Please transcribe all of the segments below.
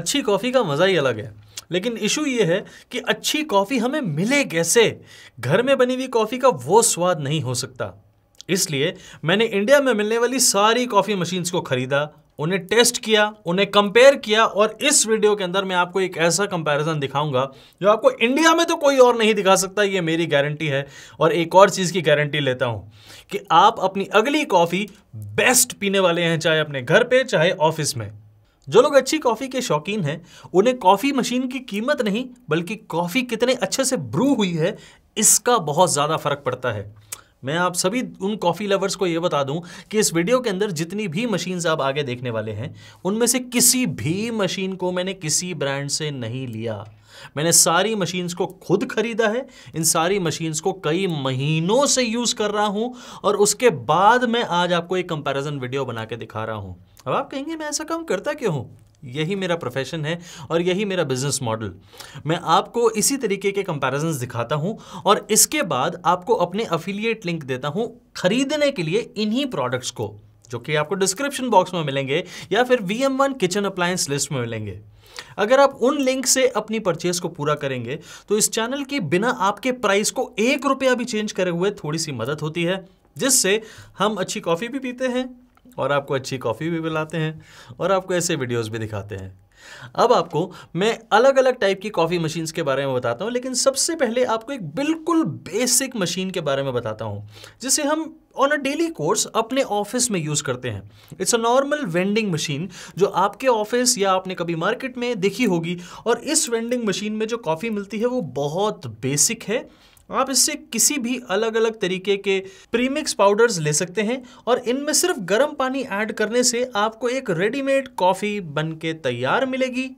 अच्छी कॉफ़ी का मज़ा ही अलग है लेकिन इशू ये है कि अच्छी कॉफ़ी हमें मिले कैसे घर में बनी हुई कॉफ़ी का वो स्वाद नहीं हो सकता इसलिए मैंने इंडिया में मिलने वाली सारी कॉफ़ी मशीन्स को ख़रीदा उन्हें टेस्ट किया उन्हें कंपेयर किया और इस वीडियो के अंदर मैं आपको एक ऐसा कंपैरिजन दिखाऊंगा जो आपको इंडिया में तो कोई और नहीं दिखा सकता ये मेरी गारंटी है और एक और चीज़ की गारंटी लेता हूँ कि आप अपनी अगली कॉफ़ी बेस्ट पीने वाले हैं चाहे अपने घर पे चाहे ऑफिस में जो लोग अच्छी कॉफ़ी के शौकीन हैं उन्हें कॉफ़ी मशीन की कीमत नहीं बल्कि कॉफ़ी कितने अच्छे से ब्रू हुई है इसका बहुत ज़्यादा फ़र्क पड़ता है मैं आप सभी उन कॉफ़ी लवर्स को ये बता दूं कि इस वीडियो के अंदर जितनी भी मशीन्स आप आगे देखने वाले हैं उनमें से किसी भी मशीन को मैंने किसी ब्रांड से नहीं लिया मैंने सारी मशीन्स को खुद खरीदा है इन सारी मशीन्स को कई महीनों से यूज़ कर रहा हूँ और उसके बाद मैं आज आपको एक कंपैरिजन वीडियो बना के दिखा रहा हूँ अब आप कहेंगे मैं ऐसा काम करता क्यों हूँ यही मेरा प्रोफेशन है और यही मेरा बिजनेस मॉडल मैं आपको इसी तरीके के कंपेरिजन दिखाता हूं और इसके बाद आपको अपने अफिलिएट लिंक देता हूं खरीदने के लिए इन्हीं प्रोडक्ट्स को जो कि आपको डिस्क्रिप्शन बॉक्स में मिलेंगे या फिर V M one kitchen appliance list में मिलेंगे अगर आप उन लिंक से अपनी परचेज को पूरा करेंगे तो इस चैनल की बिना आपके प्राइस को एक रुपया भी चेंज करे हुए थोड़ी सी मदद होती है जिससे हम अच्छी कॉफ़ी भी पीते हैं और आपको अच्छी कॉफ़ी भी पिलाते हैं और आपको ऐसे वीडियोज भी दिखाते हैं अब आपको मैं अलग अलग टाइप की कॉफ़ी मशीन के बारे में बताता हूं लेकिन सबसे पहले आपको एक बिल्कुल बेसिक मशीन के बारे में बताता हूं जिसे हम ऑन अ डेली कोर्स अपने ऑफिस में यूज़ करते हैं it's a normal vending machine जो आपके ऑफिस या आपने कभी मार्केट में देखी होगी और इस वेंडिंग मशीन में जो कॉफ़ी मिलती है वो बहुत बेसिक है आप इससे किसी भी अलग अलग तरीके के प्रीमिक्स पाउडर्स ले सकते हैं और इनमें सिर्फ गर्म पानी ऐड करने से आपको एक रेडीमेड कॉफ़ी बन के तैयार मिलेगी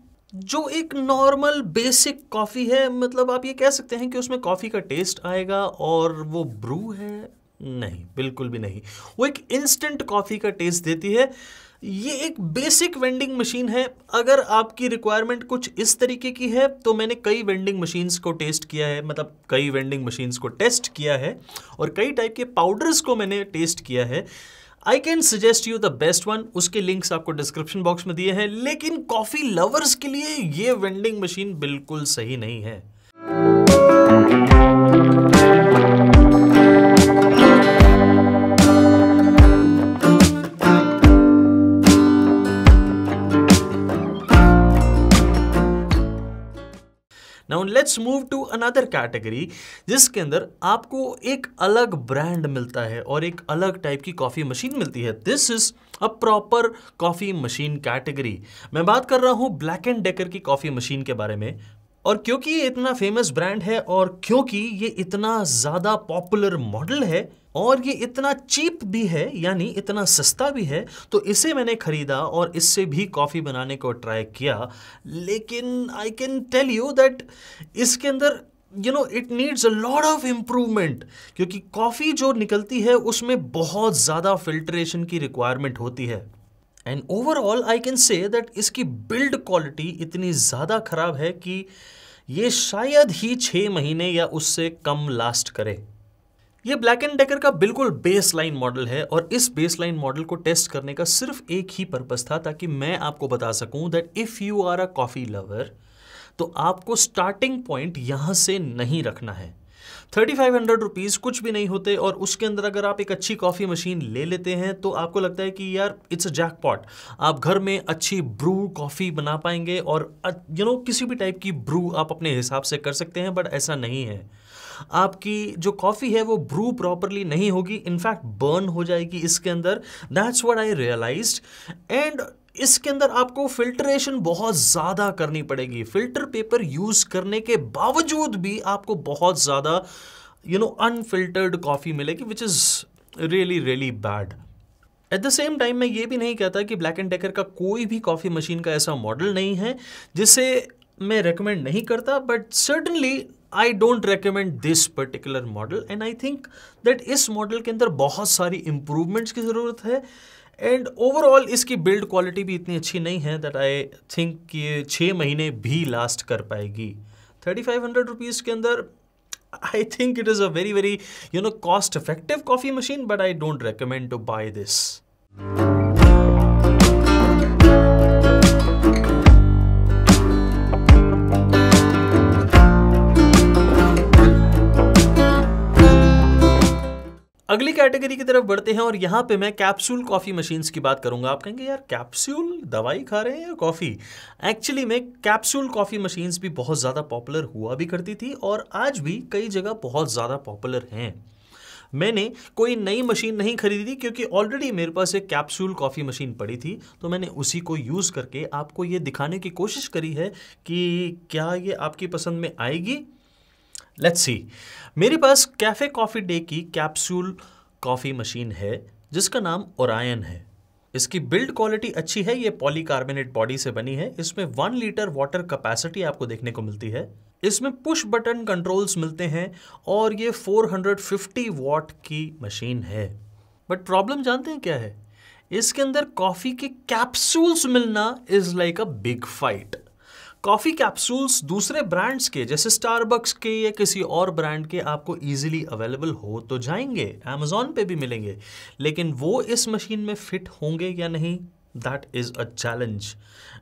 जो एक नॉर्मल बेसिक कॉफ़ी है मतलब आप ये कह सकते हैं कि उसमें कॉफ़ी का टेस्ट आएगा और वो ब्रू है नहीं बिल्कुल भी नहीं वो एक इंस्टेंट कॉफ़ी का टेस्ट देती है ये एक बेसिक वेंडिंग मशीन है अगर आपकी रिक्वायरमेंट कुछ इस तरीके की है तो मैंने कई वेंडिंग मशीन्स को टेस्ट किया है मतलब कई वेंडिंग मशीन्स को टेस्ट किया है और कई टाइप के पाउडर्स को मैंने टेस्ट किया है I can suggest you the best one उसके लिंक्स आपको डिस्क्रिप्शन बॉक्स में दिए हैं लेकिन कॉफ़ी लवर्स के लिए ये वेंडिंग मशीन बिल्कुल सही नहीं है down let's move to another category जिसके अंदर आपको एक अलग ब्रांड मिलता है और एक अलग टाइप की कॉफ़ी मशीन मिलती है this is a proper coffee machine category मैं बात कर रहा हूं ब्लैक एंड डेकर की कॉफ़ी मशीन के बारे में और क्योंकि ये इतना फेमस ब्रांड है और क्योंकि ये इतना ज़्यादा पॉपुलर मॉडल है और ये इतना चीप भी है यानी इतना सस्ता भी है तो इसे मैंने ख़रीदा और इससे भी कॉफ़ी बनाने को ट्राई किया लेकिन I can tell you that इसके अंदर you know it needs a lot of improvement क्योंकि कॉफ़ी जो निकलती है उसमें बहुत ज़्यादा फिल्ट्रेशन की रिक्वायरमेंट होती है and overall I can say that इसकी बिल्ड क्वालिटी इतनी ज़्यादा ख़राब है कि ये शायद ही छः महीने या उससे कम लास्ट करे ये ब्लैक एंड डेकर का बिल्कुल बेस लाइन मॉडल है और इस बेस लाइन मॉडल को टेस्ट करने का सिर्फ एक ही पर्पज था ताकि मैं आपको बता सकूं that if you are a coffee lover तो आपको स्टार्टिंग पॉइंट यहाँ से नहीं रखना है थर्टी फाइव हंड्रेड रुपीज़ कुछ भी नहीं होते और उसके अंदर अगर आप एक अच्छी कॉफ़ी मशीन ले लेते हैं तो आपको लगता है कि यार इट्स अ जैकपॉट आप घर में अच्छी ब्रू कॉफ़ी बना पाएंगे और यू you नो know, किसी भी टाइप की ब्रू आप अपने हिसाब से कर सकते हैं बट ऐसा नहीं है आपकी जो कॉफ़ी है वो ब्रू प्रॉपरली नहीं होगी इनफैक्ट बर्न हो जाएगी इसके अंदर that's what I realize and इसके अंदर आपको फिल्ट्रेशन बहुत ज़्यादा करनी पड़ेगी फिल्टर पेपर यूज़ करने के बावजूद भी आपको बहुत ज़्यादा यू नो अनफिल्टर्ड कॉफ़ी मिलेगी which is really really bad at the same time मैं ये भी नहीं कहता कि ब्लैक एंड डेकर का कोई भी कॉफ़ी मशीन का ऐसा मॉडल नहीं है जिसे मैं रेकमेंड नहीं करता but certainly I don't recommend this particular model and I think that इस मॉडल के अंदर बहुत सारी इंप्रूवमेंट्स की ज़रूरत है एंड ओवरऑल इसकी बिल्ड क्वालिटी भी इतनी अच्छी नहीं है दैट आई थिंक ये छः महीने भी लास्ट कर पाएगी थर्टी फाइव हंड्रेड रुपीज़ के अंदर I think it is a very very you know cost effective coffee machine but I don't recommend to buy this अगली कैटेगरी की तरफ बढ़ते हैं और यहाँ पे मैं कैप्सूल कॉफ़ी मशीन्स की बात करूँगा आप कहेंगे यार कैप्सूल दवाई खा रहे हैं या कॉफ़ी एक्चुअली में कैप्सूल कॉफ़ी मशीन्स भी बहुत ज़्यादा पॉपुलर हुआ भी करती थी और आज भी कई जगह बहुत ज़्यादा पॉपुलर हैं मैंने कोई नई मशीन नहीं खरीदी थी क्योंकि ऑलरेडी मेरे पास एक कैप्सूल कॉफ़ी मशीन पड़ी थी तो मैंने उसी को यूज़ करके आपको ये दिखाने की कोशिश करी है कि क्या ये आपकी पसंद में आएगी लेट्स सी मेरे पास कैफ़े कॉफ़ी डे की कैप्सूल कॉफ़ी मशीन है जिसका नाम ओरायन है इसकी बिल्ड क्वालिटी अच्छी है ये पॉलीकार्बोनेट बॉडी से बनी है इसमें वन लीटर वाटर कैपेसिटी आपको देखने को मिलती है इसमें पुश बटन कंट्रोल्स मिलते हैं और ये 450 वॉट की मशीन है बट प्रॉब्लम जानते हैं क्या है इसके अंदर कॉफ़ी के कैप्सूल्स मिलना is like a big fight coffee capsules दूसरे ब्रांड्स के जैसे स्टारबक्स के या किसी और ब्रांड के आपको इजीली अवेलेबल हो तो जाएंगे अमेजोन पे भी मिलेंगे लेकिन वो इस मशीन में फिट होंगे या नहीं that is a challenge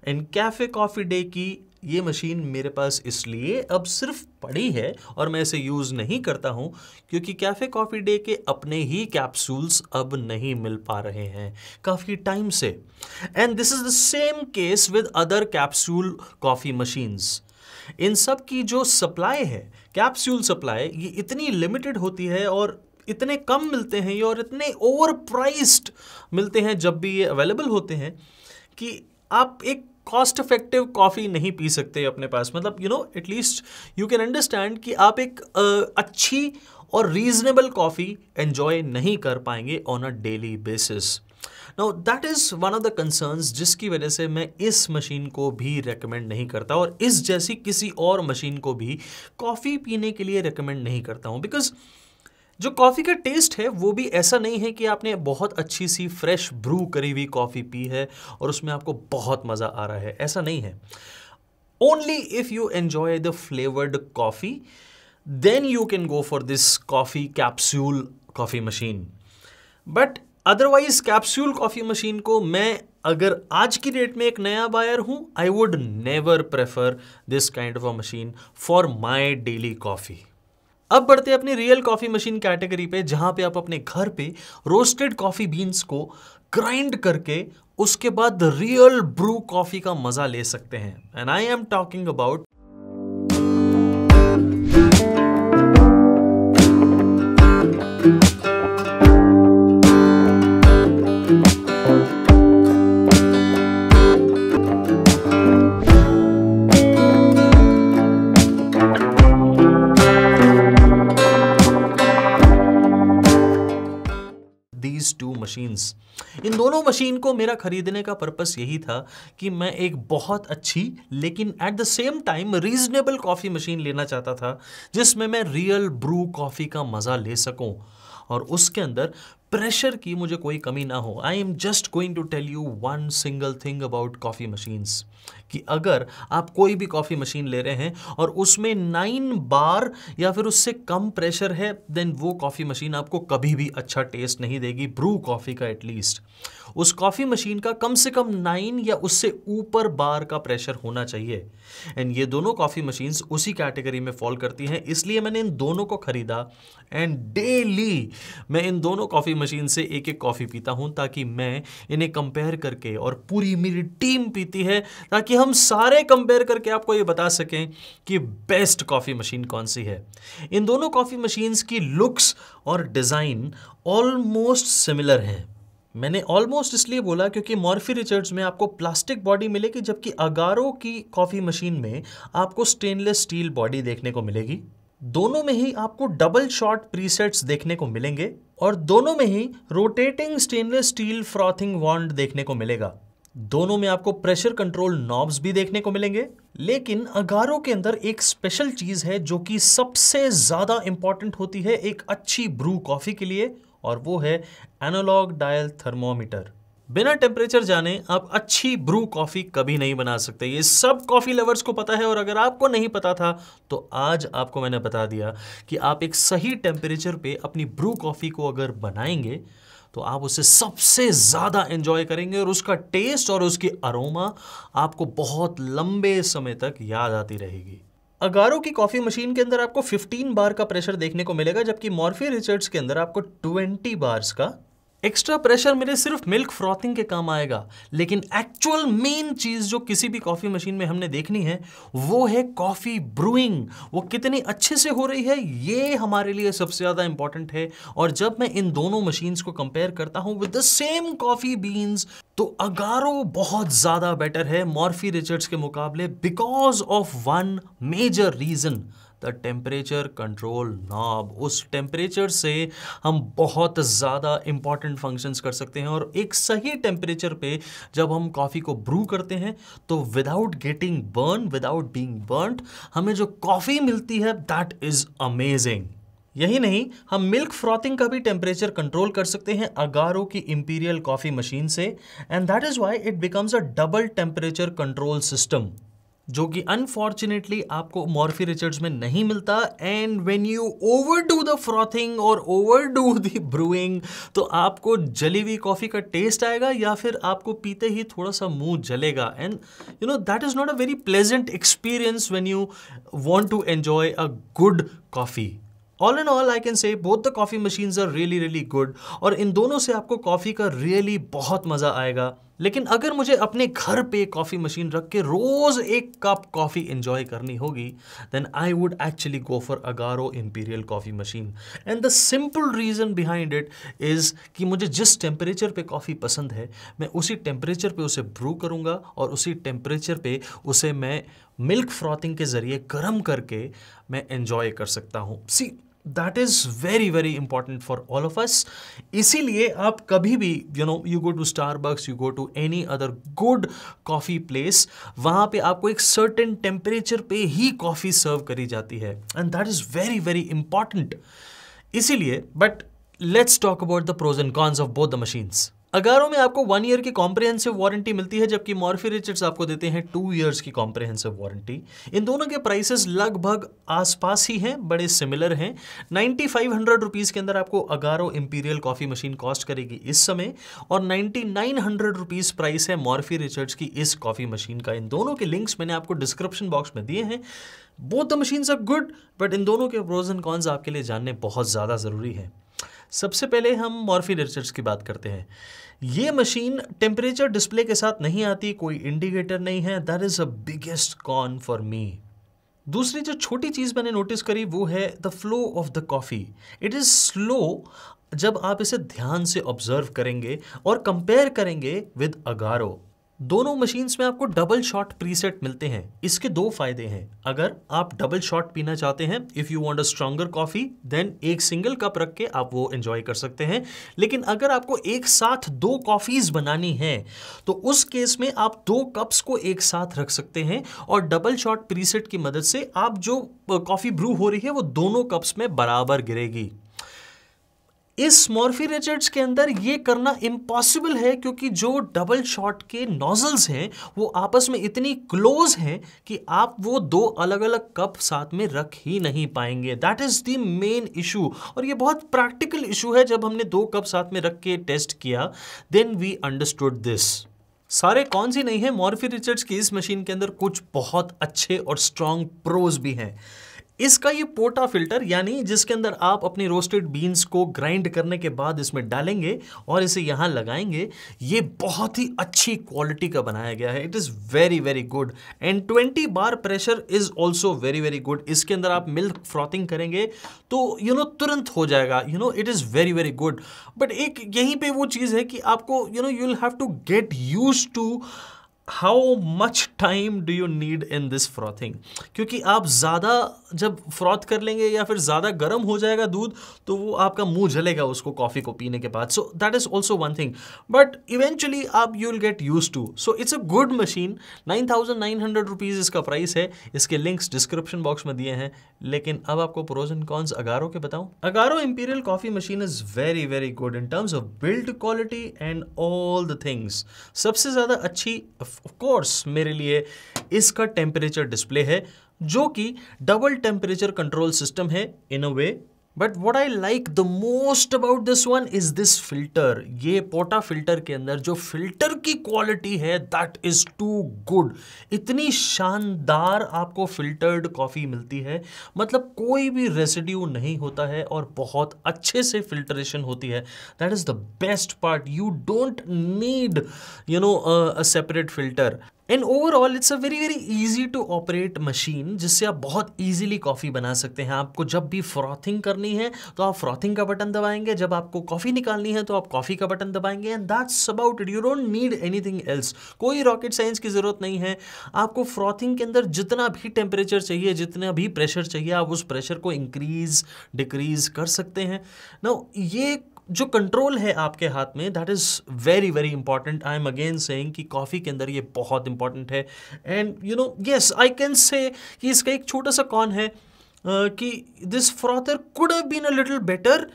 in Cafe Coffee Day की ये मशीन मेरे पास इसलिए अब सिर्फ पड़ी है और मैं इसे यूज़ नहीं करता हूँ क्योंकि कैफ़े कॉफ़ी डे के अपने ही कैप्सूल्स अब नहीं मिल पा रहे हैं काफ़ी टाइम से and this is the same case with other capsule coffee machines इन सब की जो सप्लाई है कैप्सूल सप्लाई ये इतनी लिमिटेड होती है और इतने कम मिलते हैं ये और इतने ओवर मिलते हैं जब भी ये अवेलेबल होते हैं कि आप एक कॉस्ट इफेक्टिव कॉफ़ी नहीं पी सकते अपने पास मतलब you know at least you can understand कि आप एक uh, अच्छी और रीजनेबल कॉफ़ी एन्जॉय नहीं कर पाएंगे on a daily basis now that is one of the concerns जिसकी वजह से मैं इस मशीन को भी रेकमेंड नहीं करता और इस जैसी किसी और मशीन को भी कॉफ़ी पीने के लिए रेकमेंड नहीं करता हूँ बिकॉज जो कॉफ़ी का टेस्ट है वो भी ऐसा नहीं है कि आपने बहुत अच्छी सी फ्रेश ब्रू करी हुई कॉफ़ी पी है और उसमें आपको बहुत मज़ा आ रहा है ऐसा नहीं है only if you enjoy the flavoured coffee then you can go for this coffee capsule coffee machine but otherwise capsule coffee machine को मैं अगर आज की डेट में एक नया बायर हूं I would never prefer this kind of a machine for my daily coffee अब बढ़ते हैं अपनी रियल कॉफ़ी मशीन कैटेगरी पे जहां पे आप अपने घर पे रोस्टेड कॉफ़ी बीन्स को ग्राइंड करके उसके बाद रियल ब्रू कॉफ़ी का मज़ा ले सकते हैं and I am talking about machines इन दोनों मशीन को मेरा खरीदने का पर्पस यही था कि मैं एक बहुत अच्छी लेकिन at the same time reasonable coffee machine लेना चाहता था जिसमें मैं रियल ब्रू कॉफ़ी का मज़ा ले सकूं और उसके अंदर प्रेशर की मुझे कोई कमी ना हो I am just going to tell you one single thing about coffee machines कि अगर आप कोई भी कॉफ़ी मशीन ले रहे हैं और उसमें नाइन बार या फिर उससे कम प्रेशर है देन वो कॉफ़ी मशीन आपको कभी भी अच्छा टेस्ट नहीं देगी ब्रू कॉफ़ी का एटलीस्ट उस कॉफ़ी मशीन का कम से कम नाइन या उससे ऊपर बार का प्रेशर होना चाहिए एंड ये दोनों कॉफ़ी मशीन्स उसी कैटेगरी में फॉल करती हैं इसलिए मैंने इन दोनों को ख़रीदा एंड डेली मैं इन दोनों कॉफ़ी मशीन से एक एक कॉफ़ी पीता हूँ ताकि मैं इन्हें कंपेयर करके और पूरी मेरी टीम पीती है ताकि हम सारे कंपेयर करके आपको ये बता सकें कि बेस्ट कॉफ़ी मशीन कौन सी है इन दोनों कॉफ़ी मशीन्स की लुक्स और डिज़ाइन ऑलमोस्ट सिमिलर हैं मैंने ऑलमोस्ट इसलिए बोला क्योंकि मॉर्फी रिचर्ड्स में आपको प्लास्टिक बॉडी मिलेगी जबकि अगारो की कॉफ़ी मशीन में आपको स्टेनलेस स्टील बॉडी देखने को मिलेगी दोनों में ही आपको डबल शॉट प्रीसेट्स देखने को मिलेंगे और दोनों में ही rotating stainless steel frothing wand देखने को मिलेगा दोनों में आपको प्रेशर कंट्रोल नॉब्स भी देखने को मिलेंगे लेकिन अगारो के अंदर एक स्पेशल चीज़ है जो कि सबसे ज़्यादा इंपॉर्टेंट होती है एक अच्छी ब्रू कॉफ़ी के लिए और वो है एनालॉग डायल थर्मोमीटर बिना टेम्परेचर जाने आप अच्छी ब्रू कॉफ़ी कभी नहीं बना सकते ये सब कॉफ़ी लवर्स को पता है और अगर आपको नहीं पता था तो आज आपको मैंने बता दिया कि आप एक सही टेम्परेचर पे अपनी ब्रू कॉफ़ी को अगर बनाएंगे तो आप उसे सबसे ज़्यादा एंजॉय करेंगे और उसका टेस्ट और उसकी अरोमा आपको बहुत लंबे समय तक याद आती रहेगी अगारो की कॉफ़ी मशीन के अंदर आपको 15 बार का प्रेशर देखने को मिलेगा जबकि मॉर्फी रिचर्ड्स के अंदर आपको 20 बार्स का एक्स्ट्रा प्रेशर मेरे सिर्फ मिल्क फ्रॉथिंग के काम आएगा लेकिन एक्चुअल मेन चीज़ जो किसी भी कॉफ़ी मशीन में हमने देखनी है वो है कॉफ़ी ब्रूइंग वो कितनी अच्छे से हो रही है ये हमारे लिए सबसे ज़्यादा इंपॉर्टेंट है और जब मैं इन दोनों मशीन्स को कंपेयर करता हूँ with the same coffee beans तो अगारो बहुत ज़्यादा बेटर है मॉर्फी रिचर्ड्स के मुकाबले because of one major reason the temperature control knob उस टेम्परेचर से हम बहुत ज़्यादा इंपॉर्टेंट फंक्शंस कर सकते हैं और एक सही टेम्परेचर पे जब हम कॉफ़ी को ब्रू करते हैं तो without getting burn without being burn हमें जो कॉफ़ी मिलती है दैट इज़ अमेजिंग यही नहीं हम मिल्क फ्रॉथिंग का भी टेम्परेचर कंट्रोल कर सकते हैं अगारो की इंपीरियल कॉफ़ी मशीन से and that is why it becomes a double temperature control system जो कि अनफॉर्चुनेटली आपको मॉर्फी रिचर्ड्स में नहीं मिलता and when you overdo the frothing और ओवर डू द ब्रूइंग तो आपको जली हुई कॉफ़ी का टेस्ट आएगा या फिर आपको पीते ही थोड़ा सा मुंह जलेगा and you know that is not a very pleasant experience when you want to enjoy a good coffee all and all I can say both the coffee machines are really really good और इन दोनों से आपको coffee का really really बहुत मज़ा आएगा लेकिन अगर मुझे अपने घर पे कॉफ़ी मशीन रख के रोज़ एक कप कॉफ़ी इन्जॉय करनी होगी then I would actually go for Agaro Imperial coffee machine and the simple reason behind it is कि मुझे जिस टेम्परेचर पे कॉफ़ी पसंद है मैं उसी टेम्परेचर पे उसे ब्रू करूँगा और उसी टेम्परेचर पे उसे मैं मिल्क फ्रॉथिंग के ज़रिए गर्म करके मैं इंजॉय कर सकता हूँ see that is very very important for all of us इसीलिए आप कभी भी you know you go to Starbucks you go to any other good coffee place वहां पे आपको एक सर्टेन टेम्परेचर पे ही कॉफ़ी सर्व करी जाती है and that is very very important इसीलिए but let's talk about the pros and cons of both the machines Agaro में आपको वन ईयर की कॉम्प्रिहेंसिव वारंटी मिलती है जबकि मॉर्फी रिचर्ड्स आपको देते हैं टू ईयर्स की कॉम्प्रिहेंसिव वारंटी इन दोनों के प्राइसेस लगभग आसपास ही हैं बड़े सिमिलर हैं नाइन्टी फाइव हंड्रेड रुपीज़ के अंदर आपको Agaro Imperial coffee machine cost करेगी इस समय और ninety nine hundred rupees price है मॉर्फी रिचर्ड्स की इस कॉफ़ी मशीन का इन दोनों के लिंक्स मैंने आपको डिस्क्रिप्शन बॉक्स में दिए हैं both the machines are good but इन दोनों के प्रोज एंड कॉन्स आपके लिए जानने बहुत ज़्यादा ज़रूरी है सबसे पहले हम मॉर्फी रिसर्च की बात करते हैं ये मशीन टेम्परेचर डिस्प्ले के साथ नहीं आती कोई इंडिकेटर नहीं है that is a biggest con for me दूसरी जो छोटी चीज़ मैंने नोटिस करी वो है the flow of the coffee it is slow जब आप इसे ध्यान से ऑब्जर्व करेंगे और कंपेयर करेंगे विद अगारो दोनों मशीन्स में आपको डबल शॉट प्रीसेट मिलते हैं इसके दो फायदे हैं अगर आप डबल शॉट पीना चाहते हैं if you want a stronger coffee then एक सिंगल कप रख के आप वो एंजॉय कर सकते हैं लेकिन अगर आपको एक साथ दो कॉफ़ीज़ बनानी है तो उस केस में आप दो कप्स को एक साथ रख सकते हैं और डबल शॉट प्रीसेट की मदद से आप जो कॉफ़ी ब्रू हो रही है वो दोनों कप्स में बराबर गिरेगी इस मॉर्फी रिचर्ड्स के अंदर ये करना इम्पॉसिबल है क्योंकि जो डबल शॉट के नोजल्स हैं वो आपस में इतनी क्लोज हैं कि आप वो दो अलग अलग कप साथ में रख ही नहीं पाएंगे that is the main issue और ये बहुत प्रैक्टिकल इशू है जब हमने दो कप साथ में रख के टेस्ट किया देन वी अंडरस्टूड दिस सारे कौन सी नहीं है मॉर्फी रिचर्ड्स की इस मशीन के अंदर कुछ बहुत अच्छे और स्ट्रॉन्ग प्रोज भी हैं इसका ये पोटा फिल्टर यानी जिसके अंदर आप अपनी रोस्टेड बीन्स को ग्राइंड करने के बाद इसमें डालेंगे और इसे यहाँ लगाएंगे ये बहुत ही अच्छी क्वालिटी का बनाया गया है it is very very good and twenty bar pressure is also very very good इसके अंदर आप मिल्क फ्रॉथिंग करेंगे तो यू you नो know, तुरंत हो जाएगा you know it is very very good but एक यहीं पर वो चीज़ है कि आपको you know you will have to get used to how much time do you need in this frothing क्योंकि आप ज़्यादा जब फ्रॉथ कर लेंगे या फिर ज़्यादा गर्म हो जाएगा दूध तो वो आपका मुंह जलेगा उसको कॉफ़ी को पीने के बाद so that is also one thing but eventually आप you will get used to so it's a good machine nine thousand nine hundred rupees इसका प्राइस है इसके लिंक्स डिस्क्रिप्शन बॉक्स में दिए हैं लेकिन अब आपको प्रोज एंड कॉन्स अगारो के बताऊँ Agaro Imperial coffee machine is very very good in terms of build quality and all the things सबसे ज़्यादा अच्छी ऑफ कोर्स मेरे लिए इसका टेम्परेचर डिस्प्ले है जो कि डबल टेम्परेचर कंट्रोल सिस्टम है in a way but what I like the most about this one is this filter ये पोटा फिल्टर के अंदर जो फिल्टर की क्वालिटी है दैट इज टू गुड इतनी शानदार आपको फिल्टर्ड कॉफ़ी मिलती है मतलब कोई भी रेसिड्यू नहीं होता है और बहुत अच्छे से फिल्ट्रेशन होती है that is the best part you don't need you know a separate filter and overall it's a very very easy to operate machine जिससे आप बहुत ईजिली कॉफ़ी बना सकते हैं आपको जब भी फ्रॉथिंग करनी है तो आप फ्रॉथिंग का बटन दबाएंगे जब आपको कॉफ़ी निकालनी है तो आप कॉफ़ी का बटन दबाएंगे and that's about it you don't need anything else कोई रॉकेट साइंस की ज़रूरत नहीं है आपको फ्रॉथिंग के अंदर जितना भी टेम्परेचर चाहिए जितना भी प्रेशर चाहिए आप उस प्रेशर को इंक्रीज डिक्रीज कर सकते हैं ना ये जो कंट्रोल है आपके हाथ में that is very very important I am again saying कि कॉफ़ी के अंदर ये बहुत इंपॉर्टेंट है and you know yes I can say कि इसका एक छोटा सा कौन है कि this frother could have been a little better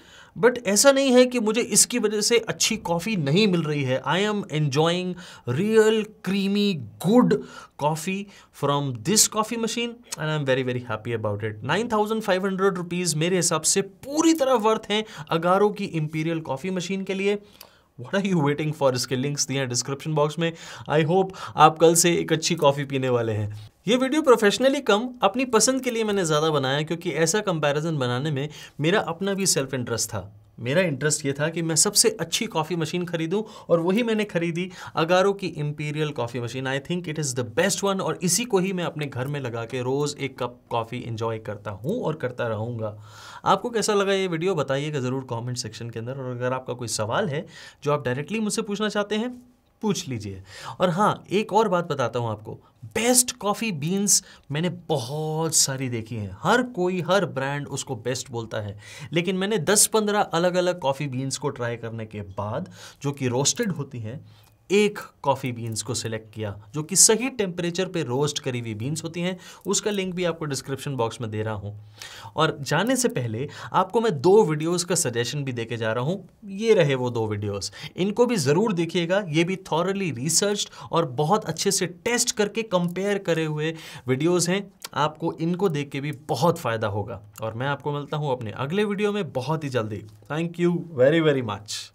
but ऐसा नहीं है कि मुझे इसकी वजह से अच्छी कॉफ़ी नहीं मिल रही है I am enjoying real creamy good coffee from this coffee machine and I am very very happy about it nine thousand five hundred rupees मेरे हिसाब से पूरी तरह वर्थ हैं अगारो की इम्पीरियल कॉफ़ी मशीन के लिए what are you waiting for इसके लिंक्स दिए हैं डिस्क्रिप्शन बॉक्स में आई होप आप कल से एक अच्छी कॉफ़ी पीने वाले हैं ये वीडियो प्रोफेशनली कम अपनी पसंद के लिए मैंने ज़्यादा बनाया क्योंकि ऐसा कंपैरिजन बनाने में मेरा अपना भी सेल्फ इंटरेस्ट था मेरा इंटरेस्ट ये था कि मैं सबसे अच्छी कॉफ़ी मशीन खरीदूं और वही मैंने खरीदी अगारो की Imperial coffee machine I think it is the best one और इसी को ही मैं अपने घर में लगा के रोज़ एक कप कॉफ़ी इन्जॉय करता हूं और करता रहूंगा आपको कैसा लगा ये वीडियो बताइएगा ज़रूर कमेंट सेक्शन के अंदर और अगर आपका कोई सवाल है जो आप डायरेक्टली मुझसे पूछना चाहते हैं पूछ लीजिए और हाँ एक और बात बताता हूँ आपको बेस्ट कॉफ़ी बीन्स मैंने बहुत सारी देखी हैं हर कोई हर ब्रांड उसको बेस्ट बोलता है लेकिन मैंने 10-15 अलग अलग कॉफ़ी बीन्स को ट्राई करने के बाद जो कि रोस्टेड होती हैं एक कॉफ़ी बीन्स को सिलेक्ट किया जो कि सही टेम्परेचर पे रोस्ट करी हुई बीन्स होती हैं उसका लिंक भी आपको डिस्क्रिप्शन बॉक्स में दे रहा हूँ और जाने से पहले आपको मैं दो वीडियोस का सजेशन भी देके जा रहा हूँ ये रहे वो दो वीडियोस इनको भी ज़रूर देखिएगा ये भी थॉरली रिसर्च और बहुत अच्छे से टेस्ट करके कंपेयर करे हुए वीडियोज़ हैं आपको इनको देख के भी बहुत फ़ायदा होगा और मैं आपको मिलता हूँ अपने अगले वीडियो में बहुत ही जल्दी thank you very very much